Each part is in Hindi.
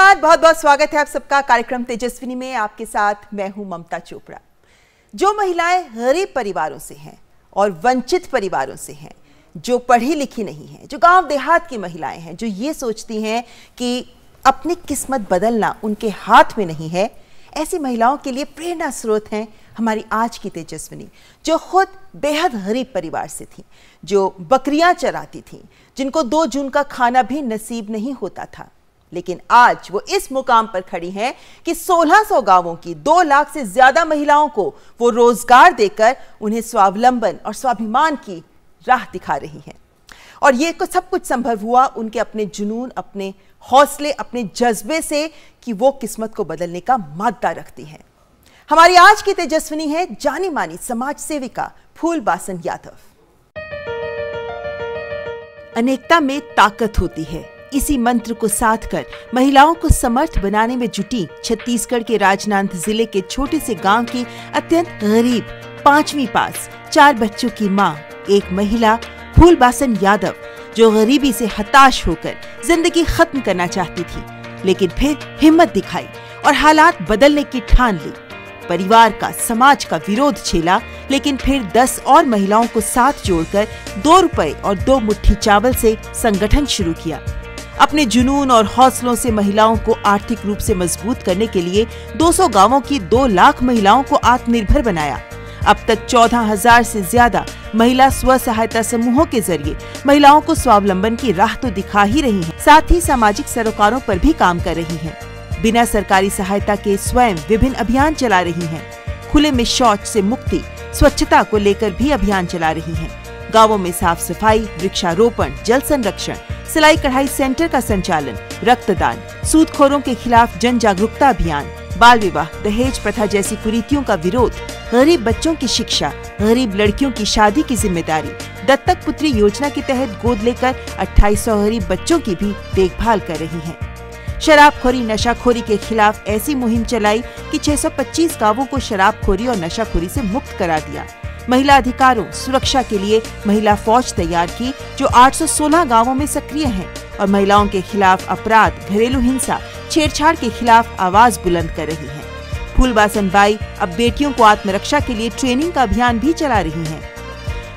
नमस्कार बहुत बहुत स्वागत है आप सबका कार्यक्रम तेजस्विनी में आपके साथ मैं हूं ममता चोपड़ा जो महिलाएं गरीब परिवारों से हैं और वंचित परिवारों से हैं जो पढ़ी लिखी नहीं है जो गांव देहात की महिलाएं हैं जो ये सोचती हैं कि अपनी किस्मत बदलना उनके हाथ में नहीं है ऐसी महिलाओं के लिए प्रेरणा स्रोत हैं हमारी आज की तेजस्विनी जो खुद बेहद गरीब परिवार से थी जो बकरियां चराती थी जिनको दो जून का खाना भी नसीब नहीं होता था लेकिन आज वो इस मुकाम पर खड़ी हैं कि 1600 गांवों की 2 लाख से ज्यादा महिलाओं को वो रोजगार देकर उन्हें स्वावलंबन और स्वाभिमान की राह दिखा रही हैं और ये को सब कुछ संभव हुआ उनके अपने जुनून अपने हौसले अपने जज्बे से कि वो किस्मत को बदलने का मादा रखती हैं हमारी आज की तेजस्विनी है जानी मानी समाज सेविका फूल यादव अनेकता में ताकत होती है इसी मंत्र को साथ कर महिलाओं को समर्थ बनाने में जुटी छत्तीसगढ़ के राजनांद जिले के छोटे से गांव की अत्यंत गरीब पांचवी पास चार बच्चों की माँ एक महिला फूलबासन यादव जो गरीबी से हताश होकर जिंदगी खत्म करना चाहती थी लेकिन फिर हिम्मत दिखाई और हालात बदलने की ठान ली परिवार का समाज का विरोध छेला लेकिन फिर दस और महिलाओं को साथ जोड़कर दो रुपए और दो मुट्ठी चावल से संगठन शुरू किया अपने जुनून और हौसलों से महिलाओं को आर्थिक रूप से मजबूत करने के लिए 200 गांवों की 2 लाख महिलाओं को आत्मनिर्भर बनाया अब तक चौदह हजार ऐसी ज्यादा महिला स्व सहायता समूहों के जरिए महिलाओं को स्वावलंबन की राह तो दिखा ही रही है साथ ही सामाजिक सरोकारों पर भी काम कर रही है बिना सरकारी सहायता के स्वयं विभिन्न अभियान चला रही है खुले में शौच से मुक्ति स्वच्छता को लेकर भी अभियान चला रही है गाँवों में साफ सफाई वृक्षारोपण जल संरक्षण सिलाई कढ़ाई सेंटर का संचालन रक्तदान सूदखोरों के खिलाफ जन जागरूकता अभियान बाल विवाह दहेज प्रथा जैसी कुरीतियों का विरोध गरीब बच्चों की शिक्षा गरीब लड़कियों की शादी की जिम्मेदारी दत्तक पुत्री योजना के तहत गोद लेकर 2800 गरीब बच्चों की भी देखभाल कर रही हैं। शराबखोरी नशाखोरी के खिलाफ ऐसी मुहिम चलाई कि 625 गांवों को शराबखोरी और नशाखोरी से मुक्त करा दिया महिला अधिकारों सुरक्षा के लिए महिला फौज तैयार की जो 816 गांवों में सक्रिय है और महिलाओं के खिलाफ अपराध घरेलू हिंसा छेड़छाड़ के खिलाफ आवाज बुलंद कर रही है फूलबासन बाई अब बेटियों को आत्मरक्षा के लिए ट्रेनिंग का अभियान भी चला रही है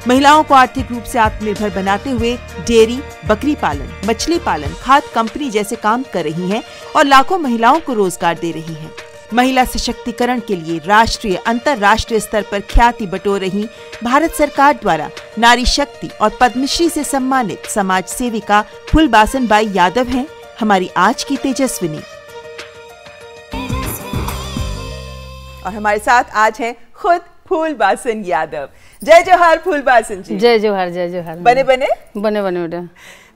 महिलाओं को आर्थिक रूप से आत्मनिर्भर बनाते हुए डेयरी बकरी पालन मछली पालन खाद कंपनी जैसे काम कर रही हैं और लाखों महिलाओं को रोजगार दे रही हैं। महिला सशक्तिकरण के लिए राष्ट्रीय अंतर्राष्ट्रीय स्तर पर ख्याति बटोर रही भारत सरकार द्वारा नारी शक्ति और पद्मश्री से सम्मानित समाज सेविका फुलबासन बाई यादव हैं हमारी आज की तेजस्विनी और हमारे साथ आज हैं खुद फूलबासन यादव जय जोहार फूलबासन जी जय जोहार जय जोहार बने बने बने बने बेटा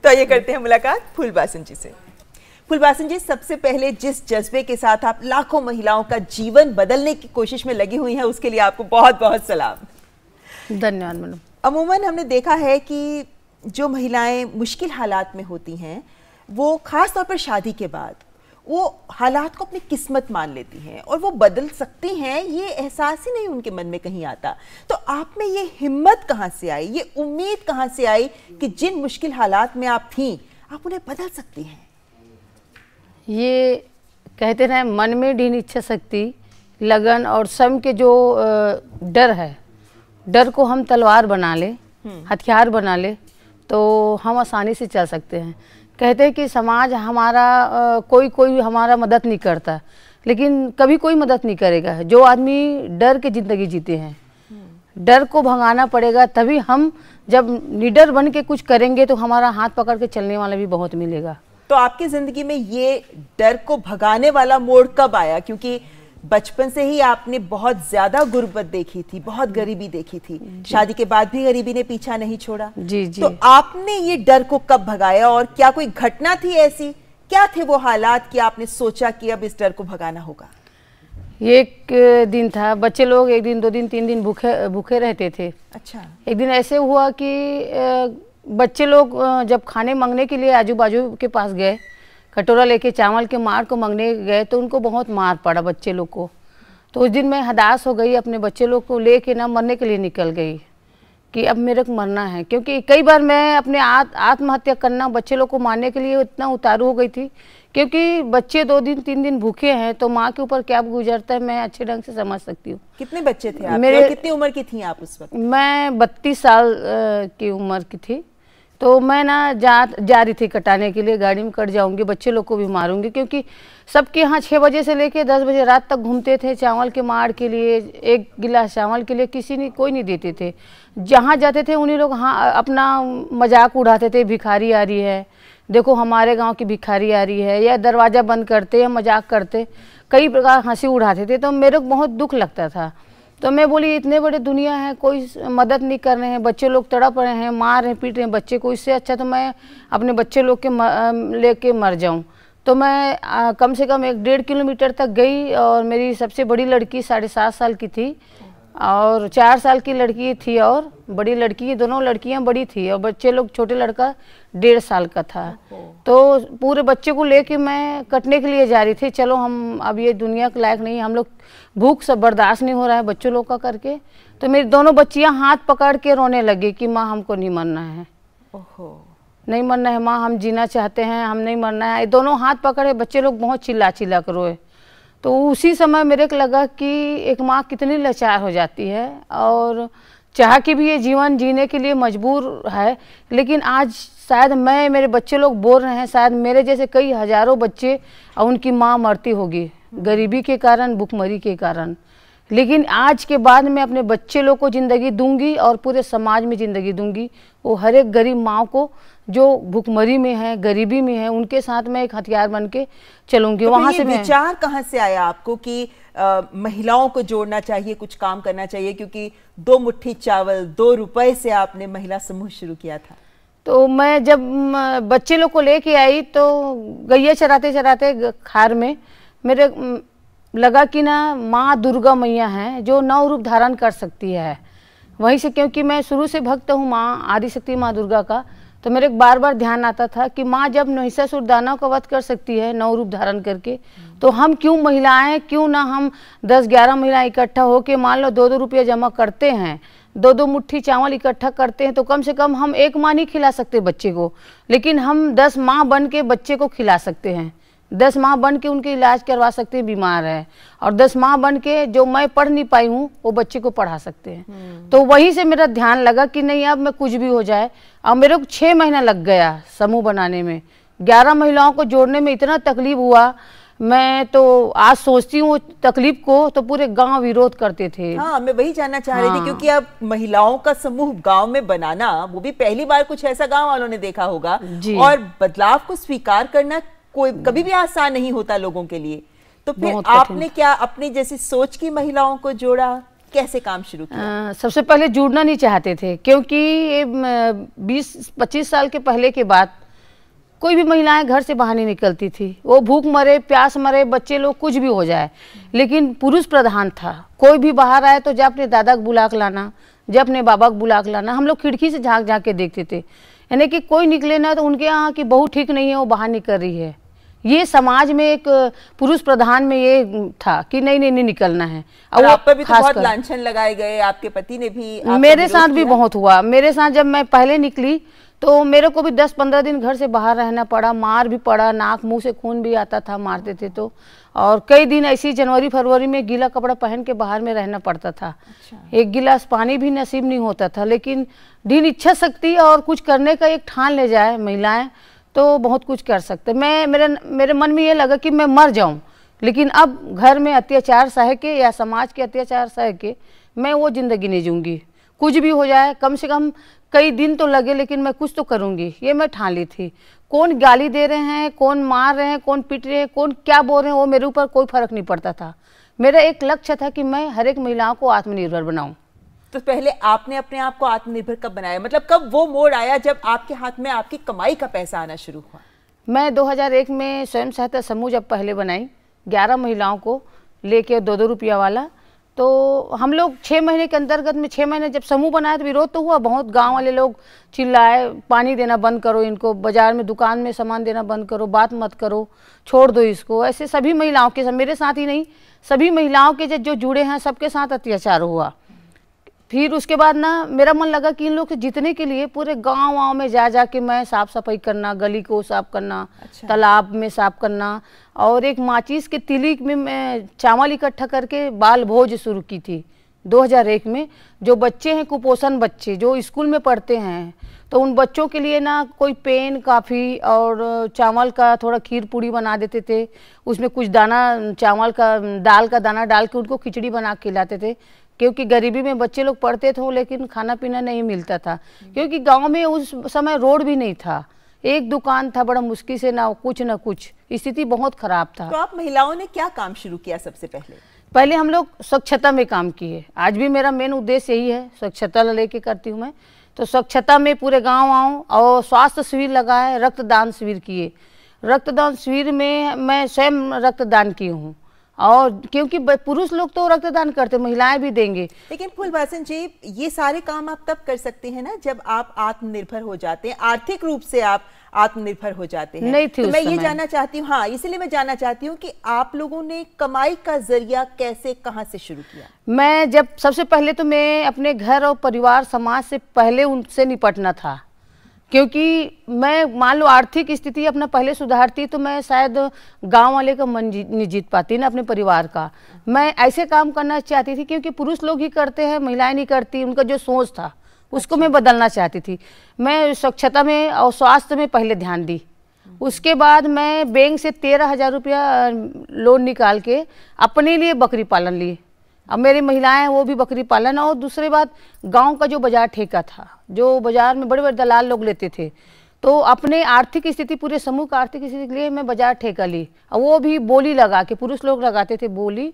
तो ये करते हैं मुलाकात फूलबासन जी से कुलवासन जी सबसे पहले जिस जज्बे के साथ आप लाखों महिलाओं का जीवन बदलने की कोशिश में लगी हुई हैं उसके लिए आपको बहुत बहुत सलाम धन्यवाद मैडम अमूमन हमने देखा है कि जो महिलाएं मुश्किल हालात में होती हैं वो ख़ास तौर पर शादी के बाद वो हालात को अपनी किस्मत मान लेती हैं और वो बदल सकती हैं ये एहसास ही नहीं उनके मन में कहीं आता तो आप में ये हिम्मत कहाँ से आई ये उम्मीद कहाँ से आई कि जिन मुश्किल हालात में आप थीं आप उन्हें बदल सकती हैं ये कहते हैं मन में ढीन इच्छा शक्ति लगन और सम के जो डर है डर को हम तलवार बना ले हम्म। हथियार बना ले तो हम आसानी से चल सकते हैं कहते हैं कि समाज हमारा कोई कोई हमारा मदद नहीं करता लेकिन कभी कोई मदद नहीं करेगा जो आदमी डर के ज़िंदगी जीते हैं हम्म। डर को भंगाना पड़ेगा तभी हम जब निडर बन के कुछ करेंगे तो हमारा हाथ पकड़ के चलने वाला भी बहुत मिलेगा तो आपकी ज़िंदगी में ये डर को भगाने वाला मोड कब आया क्योंकि बचपन से ही आपने बहुत ज्यादा गुर्बत देखी थी बहुत गरीबी देखी थी शादी के बाद भी गरीबी ने पीछा नहीं छोड़ा जी जी तो आपने ये डर को कब भगाया और क्या कोई घटना थी ऐसी क्या थे वो हालात कि आपने सोचा कि अब इस डर को भगाना होगा एक दिन था बच्चे लोग एक दिन दो दिन तीन दिन भूखे भूखे रहते थे अच्छा एक दिन ऐसे हुआ कि बच्चे लोग जब खाने मांगने के लिए आजू बाजू के पास गए कटोरा लेके चावल के मार को मांगने गए तो उनको बहुत मार पड़ा बच्चे लोग को तो उस दिन मैं हदास हो गई अपने बच्चे लोग को ले के ना मरने के लिए निकल गई कि अब मेरे को मरना है क्योंकि कई बार मैं अपने आत आत्महत्या करना बच्चे लोग को मारने के लिए इतना उतारू हो गई थी क्योंकि बच्चे दो दिन तीन दिन भूखे हैं तो माँ के ऊपर क्या गुजरता है मैं अच्छे ढंग से समझ सकती हूँ कितने बच्चे थे आप मेरे कितनी उम्र की थी आप उस वक्त मैं बत्तीस साल की उम्र की थी तो मैं ना जा जा रही थी कटाने के लिए गाड़ी में कट जाऊंगी बच्चे लोग को भी मारूंगी क्योंकि सबके यहाँ छः बजे से लेके दस बजे रात तक घूमते थे चावल के मार के लिए एक गिलास चावल के लिए किसी ने कोई नहीं देते थे जहाँ जाते थे उन्हीं लोग हाँ अपना मजाक उड़ाते थे भिखारी आ रही है देखो हमारे गाँव की भिखारी आ रही है या दरवाज़ा बंद करते या मजाक करते कई प्रकार हंसी उड़ाते थे तो मेरे को बहुत दुख लगता था तो मैं बोली इतने बड़े दुनिया है कोई मदद नहीं कर रहे हैं बच्चे लोग तड़प रहे हैं मार रहे पीट रहे हैं बच्चे को इससे अच्छा तो मैं अपने बच्चे लोग के लेके मर जाऊं तो मैं आ, कम से कम एक डेढ़ किलोमीटर तक गई और मेरी सबसे बड़ी लड़की साढ़े सात साल की थी और चार साल की लड़की थी और बड़ी लड़की दोनों लड़कियां बड़ी थी और बच्चे लोग छोटे लड़का डेढ़ साल का था तो पूरे बच्चे को लेके मैं कटने के लिए जा रही थी चलो हम अब ये दुनिया के लायक नहीं हम लोग भूख सब बर्दाश्त नहीं हो रहा है बच्चों लोग का करके तो मेरी दोनों बच्चियाँ हाथ पकड़ के रोने लगी कि माँ हमको नहीं मरना है नहीं मरना है माँ हम जीना चाहते हैं हम नहीं मरना है दोनों हाथ पकड़े बच्चे लोग बहुत चिल्ला चिल्ला कर रोए तो उसी समय मेरे को लगा कि एक माँ कितनी लाचार हो जाती है और चाह कि भी ये जीवन जीने के लिए मजबूर है लेकिन आज शायद मैं मेरे बच्चे लोग बोल रहे हैं शायद मेरे जैसे कई हज़ारों बच्चे और उनकी माँ मरती होगी गरीबी के कारण भुखमरी के कारण लेकिन आज के बाद मैं अपने बच्चे लोग को ज़िंदगी दूंगी और पूरे समाज में ज़िंदगी दूंगी वो हर एक गरीब माँ को जो भुखमरी में है गरीबी में है उनके साथ मैं एक हथियार बन के चलूंगी तो वहां से विचार कहाँ से आया आपको कि आ, महिलाओं को जोड़ना चाहिए कुछ काम करना चाहिए क्योंकि दो मुट्ठी चावल दो रुपए से आपने महिला समूह शुरू किया था तो मैं जब बच्चे लोग को लेके आई तो गैया चराते चराते खार में मेरे लगा कि ना माँ दुर्गा मैया हैं जो नौ रूप धारण कर सकती है वहीं से क्योंकि मैं शुरू से भक्त हूँ माँ आदिशक्ति माँ दुर्गा का तो मेरे बार बार ध्यान आता था कि माँ जब महिषासुर दाना का वध कर सकती है नौ रूप धारण करके तो हम क्यों महिलाएं क्यों ना हम 10-11 महिलाएं इकट्ठा होकर मान लो दो दो रुपया जमा करते हैं दो दो मुट्ठी चावल इकट्ठा करते हैं तो कम से कम हम एक माँ नहीं खिला सकते बच्चे को लेकिन हम दस माँ बन के बच्चे को खिला सकते हैं दस माह बन के उनके इलाज करवा सकते हैं बीमार है और दस माह बन के जो मैं पढ़ नहीं पाई हूँ वो बच्चे को पढ़ा सकते हैं हम्म। तो वहीं से मेरा ध्यान लगा कि नहीं अब मैं कुछ भी हो जाए और मेरे को छः महीना लग गया समूह बनाने में ग्यारह महिलाओं को जोड़ने में इतना तकलीफ हुआ मैं तो आज सोचती हूँ तकलीफ को तो पूरे गांव विरोध करते थे हाँ मैं वही जानना चाह रही थी हाँ। क्योंकि अब महिलाओं का समूह गांव में बनाना वो भी पहली बार कुछ ऐसा गांव वालों ने देखा होगा और बदलाव को स्वीकार करना कोई कभी भी आसान नहीं होता लोगों के लिए तो फिर आपने क्या अपनी जैसी सोच की महिलाओं को जोड़ा कैसे काम शुरू किया आ, सबसे पहले जुड़ना नहीं चाहते थे क्योंकि 20-25 साल के पहले के बाद कोई भी महिलाएं घर से बाहर नहीं निकलती थी वो भूख मरे प्यास मरे बच्चे लोग कुछ भी हो जाए लेकिन पुरुष प्रधान था कोई भी बाहर आए तो जब अपने दादा को बुला के लाना जब अपने बाबा को बुला के लाना हम लोग खिड़की से झाँक झांक के देखते थे यानी कि कोई निकले ना तो उनके यहाँ की बहू ठीक नहीं है वो बाहर निकल रही है ये समाज में एक पुरुष प्रधान में ये था कि नहीं नहीं नहीं निकलना है और आप पर भी तो बहुत लांछन लगाए गए आपके पति ने भी मेरे साथ भी बहुत हुआ मेरे साथ जब मैं पहले निकली तो मेरे को भी 10-15 दिन घर से बाहर रहना पड़ा मार भी पड़ा नाक मुंह से खून भी आता था मारते थे तो और कई दिन ऐसी जनवरी फरवरी में गीला कपड़ा पहन के बाहर में रहना पड़ता था अच्छा। एक गिलास पानी भी नसीब नहीं होता था लेकिन दिन इच्छा शक्ति और कुछ करने का एक ठान ले जाए महिलाएं तो बहुत कुछ कर सकते मैं मेरे मेरे मन में ये लगा कि मैं मर जाऊँ लेकिन अब घर में अत्याचार सह के या समाज के अत्याचार सह के मैं वो ज़िंदगी नहीं जूँगी कुछ भी हो जाए कम से कम कई दिन तो लगे लेकिन मैं कुछ तो करूँगी ये मैं ठान ली थी कौन गाली दे रहे हैं कौन मार रहे हैं कौन पीट रहे हैं कौन क्या बोल रहे हैं वो मेरे ऊपर कोई फ़र्क नहीं पड़ता था मेरा एक लक्ष्य था कि मैं हर एक महिलाओं को आत्मनिर्भर बनाऊँ तो पहले आपने अपने आप को आत्मनिर्भर कब बनाया मतलब कब वो मोड़ आया जब आपके हाथ में आपकी कमाई का पैसा आना शुरू हुआ मैं 2001 में स्वयं सहायता समूह जब पहले बनाई 11 महिलाओं को लेके दो दो रुपया वाला तो हम लोग छः महीने के अंतर्गत में छः महीने जब समूह बनाया तो विरोध तो हुआ बहुत गांव वाले लोग चिल्लाए पानी देना बंद करो इनको बाजार में दुकान में सामान देना बंद करो बात मत करो छोड़ दो इसको ऐसे सभी महिलाओं के मेरे साथ ही नहीं सभी महिलाओं के जो जुड़े हैं सबके साथ अत्याचार हुआ फिर उसके बाद ना मेरा मन लगा कि इन लोग से जीतने के लिए पूरे गांव वाँव में जा जा के मैं साफ सफाई करना गली को साफ करना अच्छा। तालाब में साफ करना और एक माचिस के तिली में मैं चावल इकट्ठा करके बाल भोज शुरू की थी 2001 में जो बच्चे हैं कुपोषण बच्चे जो स्कूल में पढ़ते हैं तो उन बच्चों के लिए ना कोई पेन काफ़ी और चावल का थोड़ा खीर पूड़ी बना देते थे उसमें कुछ दाना चावल का दाल का दाना डाल के उनको खिचड़ी बना के खिलाते थे क्योंकि गरीबी में बच्चे लोग पढ़ते थे लेकिन खाना पीना नहीं मिलता था क्योंकि गांव में उस समय रोड भी नहीं था एक दुकान था बड़ा मुश्किल से ना कुछ ना कुछ स्थिति बहुत खराब था तो आप महिलाओं ने क्या काम शुरू किया सबसे पहले पहले हम लोग स्वच्छता में काम किए आज भी मेरा मेन उद्देश्य यही है स्वच्छता लेके करती हूँ मैं तो स्वच्छता में पूरे गाँव आऊँ और स्वास्थ्य शिविर लगाए रक्तदान शिविर किए रक्तदान शिविर में मैं स्वयं रक्तदान की हूँ और क्योंकि पुरुष लोग तो रक्तदान करते महिलाएं भी देंगे लेकिन फुलवासन जी ये सारे काम आप तब कर सकते हैं ना जब आप आत्मनिर्भर हो जाते हैं आर्थिक रूप से आप आत्मनिर्भर हो जाते हैं नहीं थी तो मैं ये जानना चाहती हूँ हाँ इसलिए मैं जानना चाहती हूँ कि आप लोगों ने कमाई का जरिया कैसे कहाँ से शुरू किया मैं जब सबसे पहले तो मैं अपने घर और परिवार समाज से पहले उनसे निपटना था क्योंकि मैं मान लो आर्थिक स्थिति अपना पहले सुधारती तो मैं शायद गांव वाले का मन नहीं जीत पाती ना अपने परिवार का मैं ऐसे काम करना चाहती थी क्योंकि पुरुष लोग ही करते हैं महिलाएं नहीं करती उनका जो सोच था उसको अच्छा। मैं बदलना चाहती थी मैं स्वच्छता में और स्वास्थ्य में पहले ध्यान दी उसके बाद मैं बैंक से तेरह हज़ार रुपया लोन निकाल के अपने लिए बकरी पालन ली अब मेरी महिलाएं हैं वो भी बकरी पालन और दूसरी बात गांव का जो बाजार ठेका था जो बाजार में बड़े बड़े दलाल लोग लेते थे तो अपने आर्थिक स्थिति पूरे समूह का आर्थिक स्थिति के लिए मैं बाजार ठेका ली और वो भी बोली लगा के पुरुष लोग लगाते थे बोली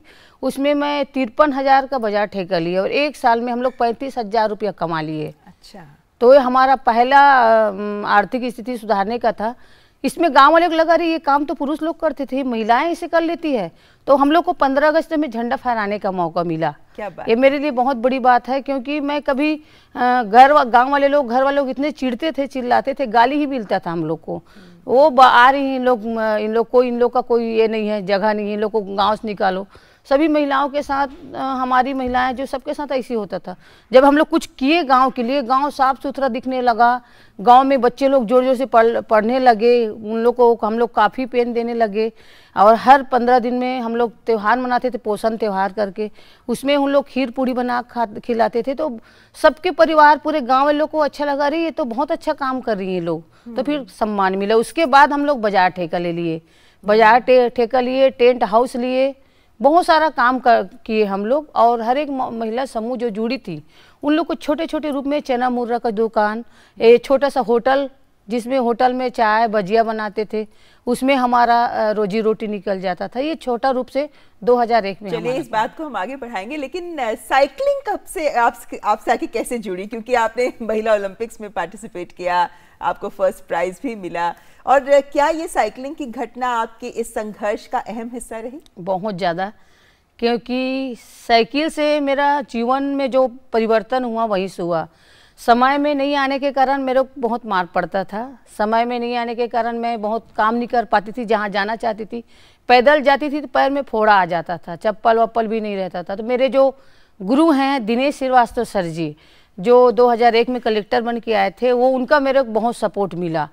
उसमें मैं तिरपन हज़ार का बाजार ठेका ली और एक साल में हम लोग पैंतीस हज़ार रुपया कमा लिए अच्छा तो ये हमारा पहला आर्थिक स्थिति सुधारने का था इसमें गांव वाले को लगा रही ये काम तो पुरुष लोग करते थे महिलाएं इसे कर लेती है तो हम लोग को 15 अगस्त में झंडा फहराने का मौका मिला क्या बात ये मेरे लिए बहुत बड़ी बात है क्योंकि मैं कभी घर वा, गांव वाले लोग घर वाले लोग इतने चिढ़ते थे चिल्लाते थे गाली ही मिलता था हम लोग को वो आ रही है इन लोग इन लोग को इन लोग का कोई ये नहीं है जगह नहीं है इन लोग को गाँव से निकालो सभी महिलाओं के साथ हमारी महिलाएं जो सबके साथ ऐसी होता था जब हम लोग कुछ किए गांव के लिए गांव साफ सुथरा दिखने लगा गांव में बच्चे लोग जोर जोर से पढ़ पढ़ने लगे उन लोग को हम लोग काफ़ी पेन देने लगे और हर पंद्रह दिन में हम लोग त्यौहार मनाते थे पोषण त्यौहार करके उसमें उन लोग खीर पूड़ी बना खा खिलाते थे तो सबके परिवार पूरे गाँव वालों को अच्छा लगा रही ये तो बहुत अच्छा काम कर रही है लोग तो फिर हम्म। सम्मान मिला उसके बाद हम लोग बाजार ठेका ले लिए बाजार ठेका लिए टेंट हाउस लिए बहुत सारा काम कर किए हम लोग और हर एक महिला समूह जो जुड़ी थी उन लोग को छोटे छोटे रूप में चना मुर्रा का दुकान ए छोटा सा होटल जिसमें होटल में चाय भजिया बनाते थे उसमें हमारा रोजी रोटी निकल जाता था ये छोटा रूप से 2001 में चलिए इस बात को हम आगे बढ़ाएंगे लेकिन साइकिलिंग कब से आप आप साकी कैसे जुड़ी क्योंकि आपने महिला ओलंपिक्स में पार्टिसिपेट किया आपको फर्स्ट प्राइज भी मिला और क्या ये साइकिलिंग की घटना आपके इस संघर्ष का अहम हिस्सा रही बहुत ज़्यादा क्योंकि साइकिल से मेरा जीवन में जो परिवर्तन हुआ वहीं से हुआ समय में नहीं आने के कारण मेरे को बहुत मार पड़ता था समय में नहीं आने के कारण मैं बहुत काम नहीं कर पाती थी जहाँ जाना चाहती थी पैदल जाती थी तो पैर में फोड़ा आ जाता था चप्पल वप्पल भी नहीं रहता था तो मेरे जो गुरु हैं दिनेश श्रीवास्तव सर जी जो 2001 में कलेक्टर बन के आए थे वो उनका मेरे को बहुत सपोर्ट मिला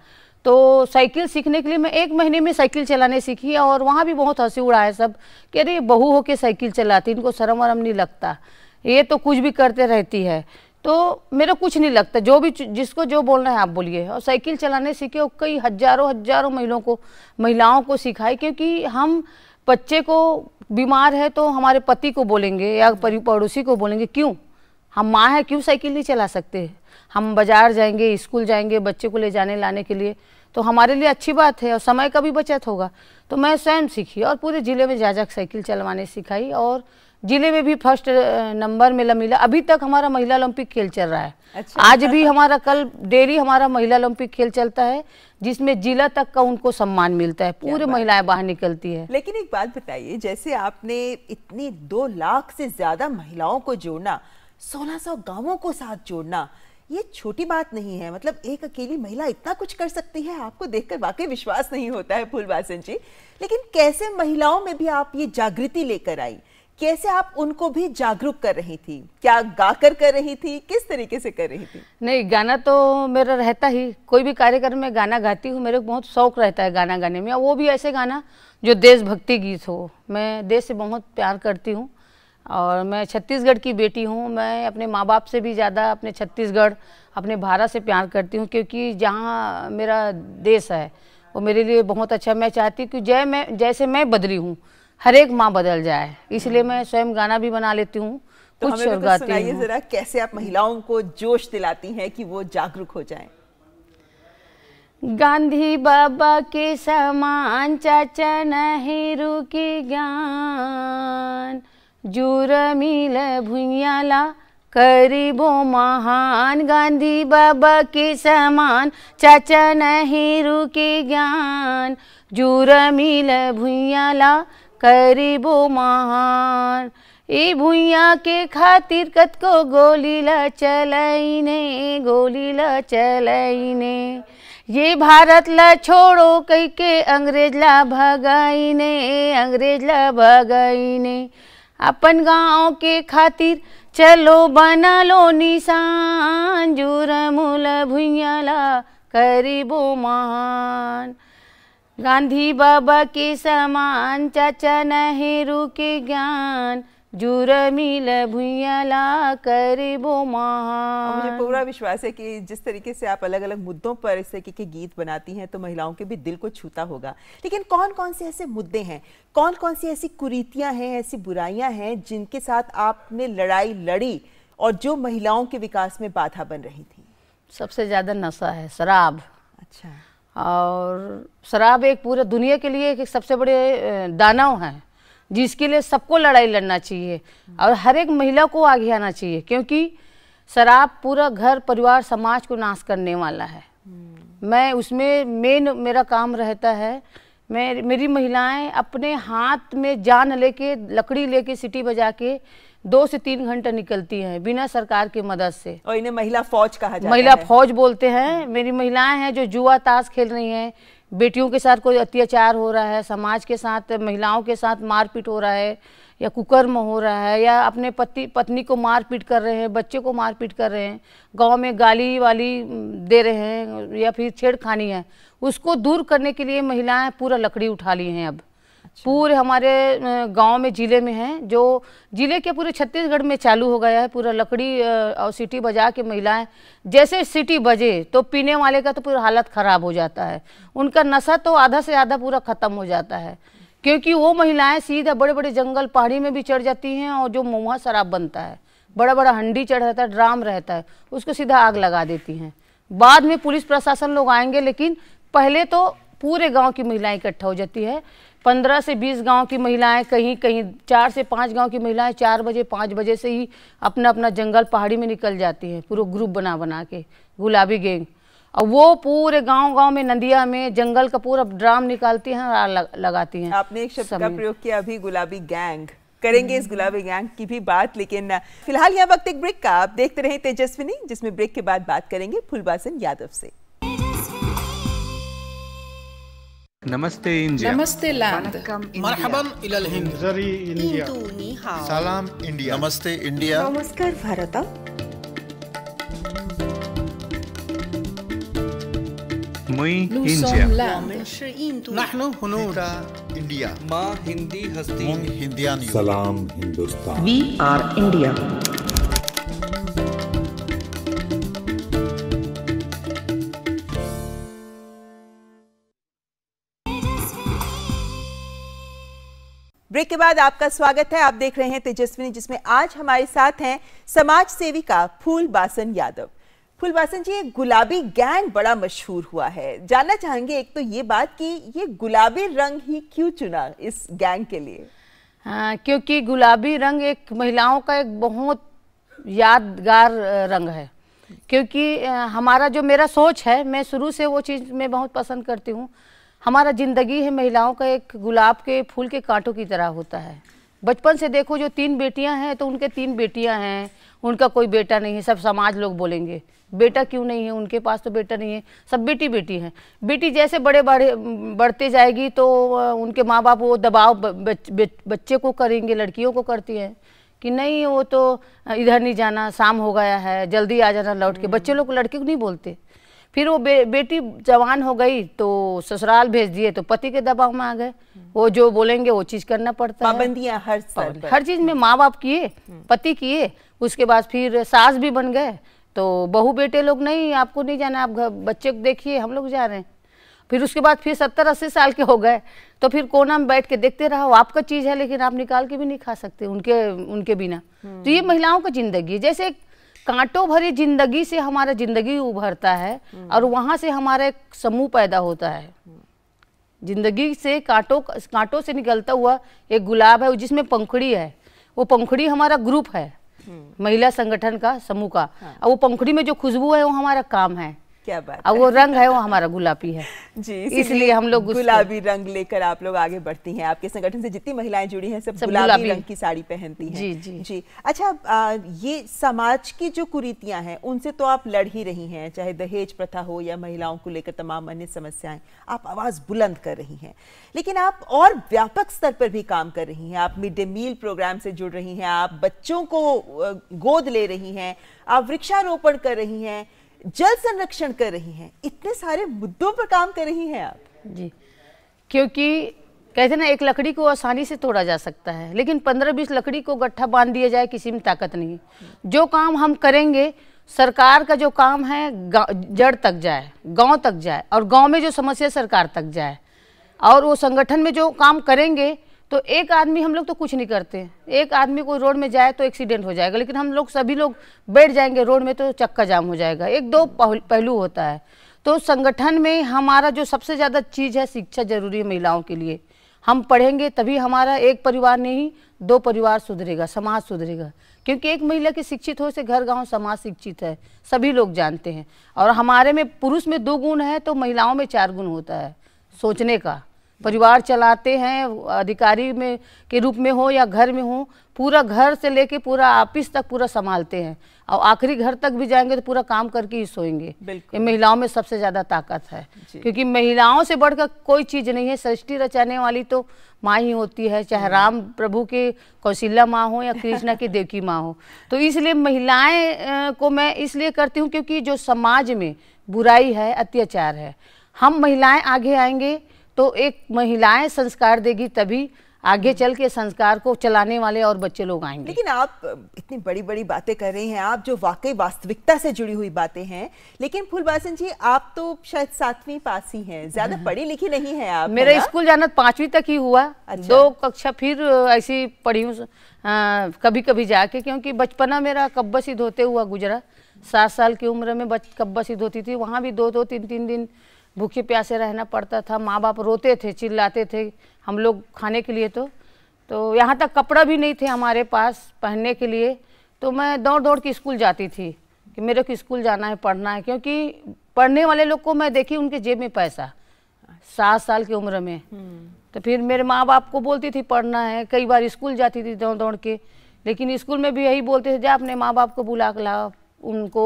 तो साइकिल सीखने के लिए मैं एक महीने में साइकिल चलाने सीखी और वहाँ भी बहुत हंसी उड़ाए सब कि अरे बहू होके साइकिल चलाती इनको शर्म वरम नहीं लगता ये तो कुछ भी करते रहती है तो मेरा कुछ नहीं लगता जो भी जिसको जो बोलना है आप बोलिए और साइकिल चलाने सीखे और कई हजारों हजारों महिलाओं को महिलाओं को सिखाए क्योंकि हम बच्चे को बीमार है तो हमारे पति को बोलेंगे या पड़ोसी को बोलेंगे क्यों हम माँ है क्यों साइकिल नहीं चला सकते हम बाजार जाएंगे स्कूल जाएंगे बच्चे को ले जाने लाने के लिए तो हमारे लिए अच्छी बात है और समय का भी बचत होगा तो मैं स्वयं सीखी और पूरे ज़िले में जा जा साइकिल चलवाने सिखाई और जिले में भी फर्स्ट नंबर में मिला अभी तक हमारा महिला ओलंपिक खेल चल रहा है अच्छा, आज भी हमारा कल डेली हमारा महिला ओलंपिक खेल चलता है जिसमें जिला तक का उनको सम्मान मिलता है पूरे महिलाएं बाहर निकलती है लेकिन एक बात बताइए जैसे आपने इतनी दो लाख से ज्यादा महिलाओं को जोड़ना सोलह सौ गाँवों को साथ जोड़ना ये छोटी बात नहीं है मतलब एक अकेली महिला इतना कुछ कर सकती है आपको देखकर वाकई विश्वास नहीं होता है फूलवासन जी लेकिन कैसे महिलाओं में भी आप ये जागृति लेकर आई कैसे आप उनको भी जागरूक कर रही थी क्या गाकर कर रही थी किस तरीके से कर रही थी नहीं गाना तो मेरा रहता ही कोई भी कार्यक्रम में गाना गाती हूँ मेरे को बहुत शौक रहता है गाना गाने में वो भी ऐसे गाना जो देशभक्ति गीत हो मैं देश से बहुत प्यार करती हूँ और मैं छत्तीसगढ़ की बेटी हूँ मैं अपने माँ बाप से भी ज़्यादा अपने छत्तीसगढ़ अपने भारत से प्यार करती हूँ क्योंकि जहाँ मेरा देश है वो मेरे लिए बहुत अच्छा मैं चाहती हूँ कि जय मैं जैसे मैं बदली हूँ हर एक माँ बदल जाए इसलिए मैं स्वयं गाना भी बना लेती हूँ तो कुछ और गाती हूँ जरा कैसे आप महिलाओं को जोश दिलाती हैं कि वो जागरूक हो जाए गांधी बाबा के समान चाचा नहीं के ज्ञान जूर मिल भुइयाला करीबो महान गांधी बाबा के समान चाचा नहीं के ज्ञान जूर मिल भुइयाला करीबो महान ए भुइया के खातिर कतको गोली ल चलाइने गोली ल चलाइने ये भारत ल छोड़ो कई के अंग्रेज ला भगाइने अंग्रेज ला भगाइने अपन गाँव के खातिर चलो बना लो निशान जुरमुल भुइया ला करीबो महान गांधी बाबा के समान चाचा नेहरू के ज्ञान जुर मिल कर करीबो महान मुझे पूरा विश्वास है कि जिस तरीके से आप अलग अलग मुद्दों पर इस तरीके के गीत बनाती हैं तो महिलाओं के भी दिल को छूता होगा लेकिन कौन कौन से ऐसे मुद्दे हैं कौन कौन सी ऐसी कुरीतियां हैं ऐसी बुराइयां हैं जिनके साथ आपने लड़ाई लड़ी और जो महिलाओं के विकास में बाधा बन रही थी सबसे ज़्यादा नशा है शराब अच्छा और शराब एक पूरे दुनिया के लिए एक सबसे बड़े दानव हैं जिसके लिए सबको लड़ाई लड़ना चाहिए और हर एक महिला को आगे आना चाहिए क्योंकि शराब पूरा घर परिवार समाज को नाश करने वाला है हम्म। मैं उसमें मेन मेरा काम रहता है मैं मेरी महिलाएं अपने हाथ में जान लेके लकड़ी लेके सिटी बजा के दो से तीन घंटे निकलती हैं बिना सरकार की मदद से और इन्हें महिला फौज कहा जाता महिला है। फौज बोलते हैं मेरी महिलाएं हैं जो जुआ ताश खेल रही हैं बेटियों के साथ कोई अत्याचार हो रहा है समाज के साथ महिलाओं के साथ मारपीट हो रहा है या कुकर्म हो रहा है या अपने पति पत्नी को मारपीट कर रहे हैं बच्चे को मारपीट कर रहे हैं गांव में गाली वाली दे रहे हैं या फिर छेड़खानी है उसको दूर करने के लिए महिलाएं पूरा लकड़ी उठा ली हैं अब अच्छा। पूरे हमारे गांव में जिले में हैं जो जिले के पूरे छत्तीसगढ़ में चालू हो गया है पूरा लकड़ी और सिटी बजा के महिलाएं जैसे सिटी बजे तो पीने वाले का तो पूरा हालत ख़राब हो जाता है उनका नशा तो आधा से आधा पूरा ख़त्म हो जाता है क्योंकि वो महिलाएं सीधा बड़े बड़े जंगल पहाड़ी में भी चढ़ जाती हैं और जो मुँह शराब बनता है बड़ा बड़ा हंडी चढ़ रहता है ड्राम रहता है उसको सीधा आग लगा देती हैं बाद में पुलिस प्रशासन लोग आएंगे लेकिन पहले तो पूरे गांव की महिलाएं इकट्ठा हो जाती है पंद्रह से बीस गांव की महिलाएं कहीं कहीं चार से पाँच गांव की महिलाएं चार बजे पाँच बजे से ही अपना अपना जंगल पहाड़ी में निकल जाती हैं पूरा ग्रुप बना बना के गुलाबी गैंग और वो पूरे गांव गांव में नदिया में जंगल का पूरा ड्राम निकालती हैं और लगाती हैं आपने एक शब्द का प्रयोग किया अभी गुलाबी गैंग करेंगे इस गुलाबी गैंग की भी बात लेकिन फिलहाल यहाँ वक्त एक ब्रेक का आप देखते रहे तेजस्विनी जिसमें ब्रेक के बाद बात करेंगे फुलबासन यादव से नमस्ते इंडिया नमस्ते लैंड मरहबन इलल हिंद जरी इंडिया नी हाओ सलाम इंडिया नमस्ते इंडिया नमस्कार भारत मुई इंडिया नहनु हुनूर इंडिया मां हिंदी हस्ती हिंदिया सलाम Hindustan we are India break के बाद आपका स्वागत है आप देख रहे हैं तेजस्विनी जिसमें आज हमारे साथ हैं समाज सेविका फूल बासन यादव फूल बासन जी गुलाबी गैंग बड़ा मशहूर हुआ है जानना चाहेंगे एक तो ये बात कि ये गुलाबी रंग ही क्यों चुना इस गैंग के लिए हाँ क्योंकि गुलाबी रंग एक महिलाओं का एक बहुत यादगार रंग है क्योंकि हमारा जो मेरा सोच है मैं शुरू से वो चीज़ में बहुत पसंद करती हूँ हमारा ज़िंदगी है महिलाओं का एक गुलाब के फूल के कांटों की तरह होता है बचपन से देखो जो तीन बेटियां हैं तो उनके तीन बेटियां हैं उनका कोई बेटा नहीं है सब समाज लोग बोलेंगे बेटा क्यों नहीं है उनके पास तो बेटा नहीं है सब बेटी बेटी हैं बेटी जैसे बड़े बड़े बढ़ते जाएगी तो उनके माँ बाप वो दबाव बच्चे को करेंगे लड़कियों को करती हैं कि नहीं वो तो इधर नहीं जाना शाम हो गया है जल्दी आ जाना लौट के हम्म। बच्चे लोग लड़के को नहीं बोलते फिर वो बे, बेटी जवान हो गई तो ससुराल भेज दिए तो पति के दबाव में आ गए वो जो बोलेंगे वो चीज करना पड़ता है पाबंदियां हर हर चीज में माँ बाप किए पति किए उसके बाद फिर सास भी बन गए तो बहु बेटे लोग नहीं आपको नहीं जाना आप घर बच्चे को देखिए हम लोग जा रहे हैं फिर उसके बाद फिर सत्तर अस्सी साल के हो गए तो फिर कोना में बैठ के देखते रहो आपका चीज़ है लेकिन आप निकाल के भी नहीं खा सकते उनके उनके बिना तो ये हम्म। महिलाओं का जिंदगी है जैसे एक कांटों भरी जिंदगी से हमारा जिंदगी उभरता है हम्म। और वहां से हमारा एक समूह पैदा होता है हम्म। जिंदगी से कांटों कांटों से निकलता हुआ एक गुलाब है जिसमें पंखुड़ी है वो पंखुड़ी हमारा ग्रुप है हम्म। महिला संगठन का समूह का और हाँ। वो पंखुड़ी में जो खुशबू है वो हमारा काम है क्या बात अब वो रंग है वो हमारा गुलाबी है जी इसलिए हम लोग गुलाबी रंग लेकर आप लोग आगे बढ़ती हैं आपके संगठन से जितनी महिलाएं जुड़ी हैं सब, सब गुलाबी, गुलाबी रंग की साड़ी पहनती हैं जी जी जी अच्छा आ, ये समाज की जो कुरीतियां हैं उनसे तो आप लड़ ही रही हैं चाहे दहेज प्रथा हो या महिलाओं को लेकर तमाम अन्य समस्याएं आप आवाज बुलंद कर रही हैं लेकिन आप और व्यापक स्तर पर भी काम कर रही हैं आप मिड डे मील प्रोग्राम से जुड़ रही हैं आप बच्चों को गोद ले रही हैं आप वृक्षारोपण कर रही हैं जल संरक्षण कर रही हैं इतने सारे मुद्दों पर काम कर रही हैं आप जी क्योंकि कहते ना एक लकड़ी को आसानी से तोड़ा जा सकता है लेकिन पंद्रह बीस लकड़ी को गट्ठा बांध दिया जाए किसी में ताकत नहीं जो काम हम करेंगे सरकार का जो काम है जड़ तक जाए गांव तक जाए और गांव में जो समस्या सरकार तक जाए और वो संगठन में जो काम करेंगे तो एक आदमी हम लोग तो कुछ नहीं करते एक आदमी कोई रोड में जाए तो एक्सीडेंट हो जाएगा लेकिन हम लोग सभी लोग बैठ जाएंगे रोड में तो चक्का जाम हो जाएगा एक दो पहलू होता है तो संगठन में हमारा जो सबसे ज़्यादा चीज़ है शिक्षा जरूरी है महिलाओं के लिए हम पढ़ेंगे तभी हमारा एक परिवार नहीं दो परिवार सुधरेगा समाज सुधरेगा क्योंकि एक महिला के शिक्षित हो से घर गांव समाज शिक्षित है सभी लोग जानते हैं और हमारे में पुरुष में दो गुण है तो महिलाओं में चार गुण होता है सोचने का परिवार चलाते हैं अधिकारी में के रूप में हो या घर में हो पूरा घर से लेके पूरा ऑफिस तक पूरा संभालते हैं और आखिरी घर तक भी जाएंगे तो पूरा काम करके ही सोएंगे ये महिलाओं में सबसे ज़्यादा ताकत है क्योंकि महिलाओं से बढ़कर कोई चीज़ नहीं है सृष्टि रचाने वाली तो माँ ही होती है चाहे हम्म। राम प्रभु के कौशिला माँ हो या कृष्णा की देवकी माँ हो तो इसलिए महिलाएं को मैं इसलिए करती हूँ क्योंकि जो समाज में बुराई है अत्याचार है हम महिलाएं आगे आएंगे तो एक महिलाएं संस्कार देगी तभी आगे चल के संस्कार को चलाने वाले और बच्चे लोग आएंगे लेकिन आप इतनी बड़ी बड़ी बातें कर रही हैं आप जो वाकई वास्तविकता से जुड़ी हुई बातें हैं लेकिन फूलबासन जी आप तो शायद सातवीं पास ही हैं ज्यादा पढ़ी लिखी नहीं है आप मेरा स्कूल जाना पांचवी तक ही हुआ अच्छा। दो कक्षा फिर ऐसी पढ़ी हूँ कभी कभी जाके क्योंकि बचपना मेरा कब्बस ही धोते हुआ गुजरा सात साल की उम्र में बच कब्बस ही धोती थी वहाँ भी दो दो तीन तीन दिन भूखे प्यासे रहना पड़ता था माँ बाप रोते थे चिल्लाते थे हम लोग खाने के लिए तो तो यहाँ तक कपड़ा भी नहीं थे हमारे पास पहनने के लिए तो मैं दौड़ दौड़ के स्कूल जाती थी कि मेरे को स्कूल जाना है पढ़ना है क्योंकि पढ़ने वाले लोग को मैं देखी उनके जेब में पैसा सात साल की उम्र में हम्म। तो फिर मेरे माँ बाप को बोलती थी पढ़ना है कई बार स्कूल जाती थी दौड़ दौड़ के लेकिन स्कूल में भी यही बोलते थे जा अपने माँ बाप को बुला के लाओ उनको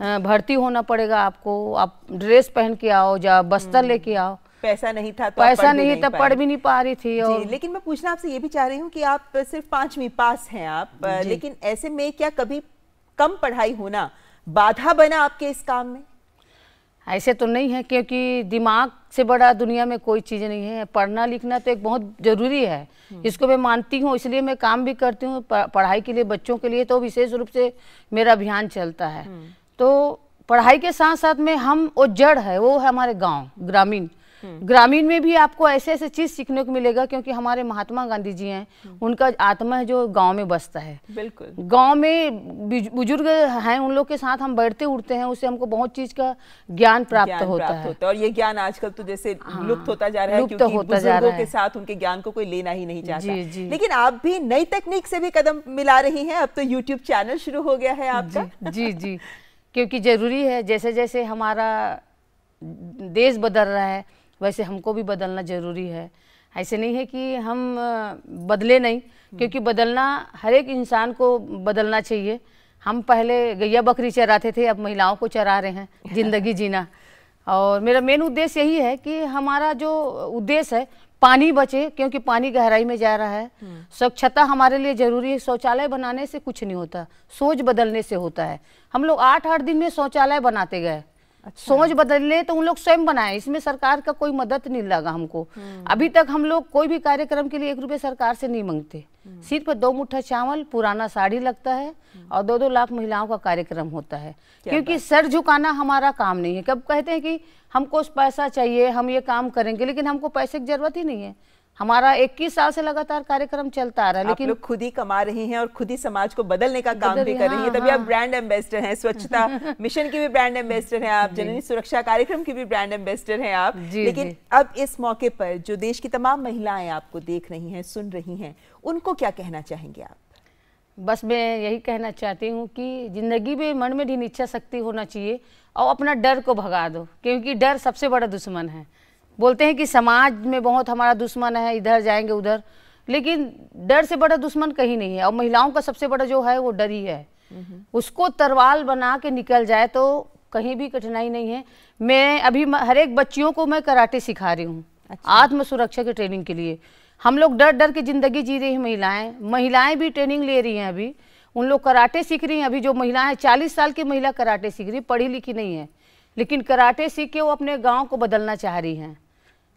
भर्ती होना पड़ेगा आपको आप ड्रेस पहन के आओ या बस्तर हम्म। लेके आओ पैसा नहीं था तो पैसा नहीं था पढ़ भी नहीं पा रही थी और लेकिन मैं पूछना आपसे ये भी चाह रही हूँ कि आप सिर्फ पांचवी पास हैं आप लेकिन ऐसे में क्या कभी कम पढ़ाई होना बाधा बना आपके इस काम में ऐसे तो नहीं है क्योंकि दिमाग से बड़ा दुनिया में कोई चीज़ नहीं है पढ़ना लिखना तो एक बहुत ज़रूरी है हम्म। इसको मैं मानती हूँ इसलिए मैं काम भी करती हूँ पढ़ाई के लिए बच्चों के लिए तो विशेष रूप से मेरा अभियान चलता है हम्म। तो पढ़ाई के साथ साथ में हम वो जड़ है वो है हमारे गाँव ग्रामीण हम्म। ग्रामीण में भी आपको ऐसे ऐसे चीज सीखने को मिलेगा क्योंकि हमारे महात्मा गांधी जी हैं हम्म। उनका आत्मा है जो गांव में बसता है बिल्कुल गांव में बुजुर्ग हैं उन लोग के साथ हम बैठते उठते हैं उससे हमको बहुत चीज का ज्ञान प्राप्त होता होता है होता। और ये ज्ञान आजकल तो जैसे हाँ, लुप्त होता जा रहा है लुप्त होता जा रहा है। साथ उनके ज्ञान को कोई लेना ही नहीं चाहता लेकिन आप भी नई तकनीक से भी कदम मिला रही है अब तो यूट्यूब चैनल शुरू हो गया है आपका जी जी क्योंकि ज़रूरी है जैसे जैसे हमारा देश बदल रहा है वैसे हमको भी बदलना ज़रूरी है ऐसे नहीं है कि हम बदले नहीं क्योंकि बदलना हर एक इंसान को बदलना चाहिए हम पहले गैया बकरी चराते थे अब महिलाओं को चरा रहे हैं ज़िंदगी जीना और मेरा मेन उद्देश्य यही है कि हमारा जो उद्देश्य है पानी बचे क्योंकि पानी गहराई में जा रहा है हम्म। स्वच्छता हमारे लिए जरूरी है शौचालय बनाने से कुछ नहीं होता सोच बदलने से होता है हम लोग आठ आठ दिन में शौचालय बनाते गए अच्छा। सोच बदल ले तो उन लोग स्वयं बनाए इसमें सरकार का कोई मदद नहीं लगा हमको हम्म। अभी तक हम लोग कोई भी कार्यक्रम के लिए एक रुपये सरकार से नहीं मांगते हम्म। सिर पर दो मुठा चावल पुराना साड़ी लगता है हम्म। और दो दो लाख महिलाओं का कार्यक्रम होता है क्योंकि सर झुकाना हमारा काम नहीं है कब कहते हैं कि हमको पैसा चाहिए हम ये काम करेंगे लेकिन हमको पैसे की जरूरत ही नहीं है हमारा 21 साल से लगातार कार्यक्रम चलता आ रहा है लेकिन खुद ही कमा रही हैं और खुद ही समाज को बदलने का काम भी कर रही हैं हाँ, तभी आप ब्रांड हाँ। एम्बेसडर हैं स्वच्छता मिशन की भी ब्रांड एम्बेसडर हैं आप जननी सुरक्षा कार्यक्रम की भी ब्रांड एम्बेसडर हैं आप लेकिन अब इस मौके पर जो देश की तमाम महिलाएं आपको देख रही हैं सुन रही हैं उनको क्या कहना चाहेंगे आप बस मैं यही कहना चाहती हूँ कि ज़िंदगी में मन में ढीन इच्छा शक्ति होना चाहिए और अपना डर को भगा दो क्योंकि डर सबसे बड़ा दुश्मन है बोलते हैं कि समाज में बहुत हमारा दुश्मन है इधर जाएंगे उधर लेकिन डर से बड़ा दुश्मन कहीं नहीं है और महिलाओं का सबसे बड़ा जो है वो डर ही है उसको तरवाल बना के निकल जाए तो कहीं भी कठिनाई नहीं है मैं अभी हर एक बच्चियों को मैं कराटे सिखा रही हूँ अच्छा। आत्म सुरक्षा की ट्रेनिंग के लिए हम लोग डर डर के ज़िंदगी जी रही हैं महिलाएं महिलाएं भी ट्रेनिंग ले रही हैं अभी उन लोग कराटे सीख रही हैं अभी जो महिलाएं चालीस साल की महिला कराटे सीख रही पढ़ी लिखी नहीं है लेकिन कराटे सीख के वो अपने गाँव को बदलना चाह रही हैं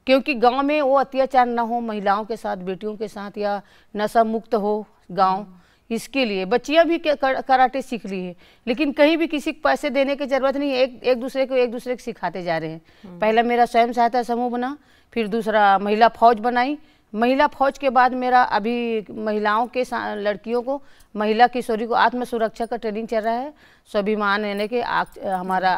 क्योंकि गांव में वो अत्याचार ना हो महिलाओं के साथ बेटियों के साथ या नशा मुक्त हो गांव हम्म। इसके लिए बच्चियां भी कराटे सीख ली है लेकिन कहीं भी किसी को पैसे देने की जरूरत नहीं है एक एक दूसरे को एक दूसरे को सिखाते जा रहे हैं हम्म। पहला मेरा स्वयं सहायता समूह बना फिर दूसरा महिला फौज बनाई महिला फौज के बाद मेरा अभी महिलाओं के लड़कियों को महिला किशोरी को आत्मसुरक्षा का ट्रेनिंग चल रहा है स्वाभिमान यानी कि हमारा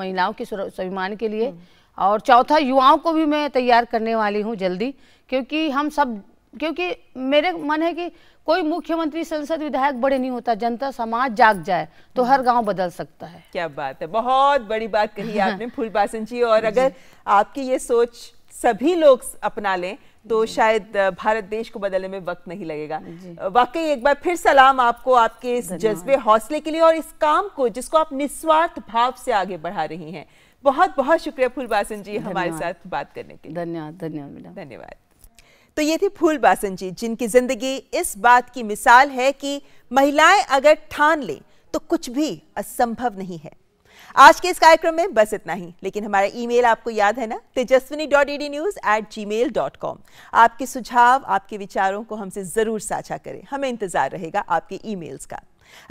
महिलाओं के स्वाभिमान के लिए हम्म। और चौथा युवाओं को भी मैं तैयार करने वाली हूँ जल्दी क्योंकि हम सब क्योंकि मेरे मन है कि कोई मुख्यमंत्री संसद विधायक बड़े नहीं होता जनता समाज जाग जाए तो हर गांव बदल सकता है क्या बात है बहुत बड़ी बात कही आपने फूलबासन जी और अगर आपकी ये सोच सभी लोग अपना लें तो शायद भारत देश को बदलने में वक्त नहीं लगेगा वाकई एक बार फिर सलाम आपको आपके इस जज्बे हौसले के लिए और इस काम को जिसको आप निस्वार्थ भाव से आगे बढ़ा रही हैं बहुत बहुत शुक्रिया फूलबासन जी हमारे साथ बात करने के धन्यवाद धन्यवाद धन्यवाद तो ये थी फूलबासन जी जिनकी जिंदगी इस बात की मिसाल है कि महिलाएं अगर ठान लें तो कुछ भी असंभव नहीं है आज के इस कार्यक्रम में बस इतना ही लेकिन हमारा ईमेल आपको याद है ना Tejaswini dot E D news at Gmail dot com आपके सुझाव आपके विचारों को हमसे ज़रूर साझा करें हमें इंतज़ार रहेगा आपके ई का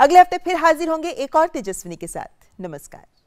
अगले हफ्ते फिर हाजिर होंगे एक और तेजस्विनी के साथ नमस्कार